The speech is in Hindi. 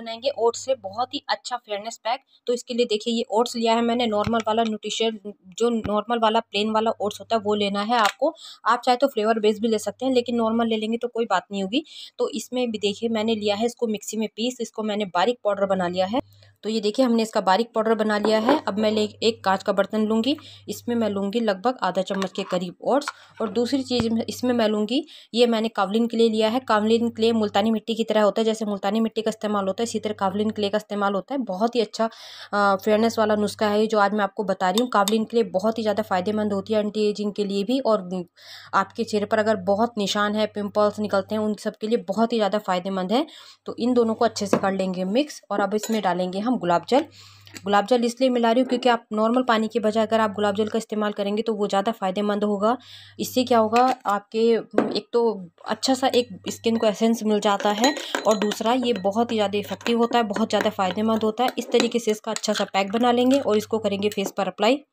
बनाएंगे ओट्स से बहुत ही अच्छा फेयरनेस पैक तो इसके लिए देखिए ये ओट्स लिया है मैंने नॉर्मल वाला न्यूट्रिशन जो नॉर्मल वाला प्लेन वाला ओट्स होता है वो लेना है आपको आप चाहे तो फ्लेवर बेस भी ले सकते हैं लेकिन नॉर्मल ले लेंगे तो कोई बात नहीं होगी तो इसमें भी देखिए मैंने लिया है इसको मिक्सी में पीस इसको मैंने बारीक पाउडर बना लिया है तो ये देखिए हमने इसका बारीक पाउडर बना लिया है अब मैं ले एक कांच का बर्तन लूँगी इसमें मैं लूँगी लगभग आधा चम्मच के करीब ओट्स और दूसरी चीज़ इसमें मैं लूँगी ये मैंने कावलिन के लिए लिया है कावलिन लिए मुल्तानी मिट्टी की तरह होता है जैसे मुल्तानी मिट्टी का इस्तेमाल होता है इसी तरह कावलिन क्ले का इस्तेमाल होता है बहुत ही अच्छा फेयरनेस वाला नुस्खा है जो आज मैं आपको बता रही हूँ कावलिन के लिए बहुत ही ज़्यादा फ़ायदेमंद होती है एंटी एजिंग के लिए भी और आपके चेहरे पर अगर बहुत निशान है पिम्पल्स निकलते हैं उन सब के लिए बहुत ही ज़्यादा फ़ायदेमंद है तो इन दोनों को अच्छे से कर लेंगे मिक्स और अब इसमें डालेंगे हम हम गुलाब जल गुलाब जल इसलिए मिला रही हूँ क्योंकि आप नॉर्मल पानी के बजाय अगर आप गुलाब जल का इस्तेमाल करेंगे तो वो ज़्यादा फ़ायदेमंद होगा इससे क्या होगा आपके एक तो अच्छा सा एक स्किन को एसेंस मिल जाता है और दूसरा ये बहुत ही ज़्यादा इफेक्टिव होता है बहुत ज़्यादा फ़ायदेमंद होता है इस तरीके से इसका अच्छा सा पैक बना लेंगे और इसको करेंगे फेस पर अप्लाई